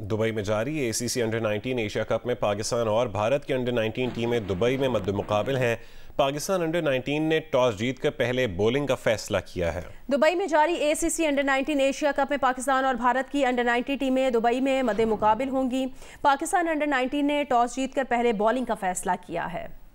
Dubai में जारी A C C under 19 Asia cup में पाकिस्तान और भारत की अंडर 19 टीमें दुबई में मुकाबल हैं पाकिस्तान अंडर 19 ने टॉस जीतकर पहले बोलिंग का फैसला किया है दुबई में जारी एसीसी अंडर 19 एशिया कप में पाकिस्तान और भारत की अंडर 19 टीमें दुबई में मदे मुकाबल होंगी पाकिस्तान अंडर 19 ने टॉस कर पहले बॉलिंग का फैसला किया है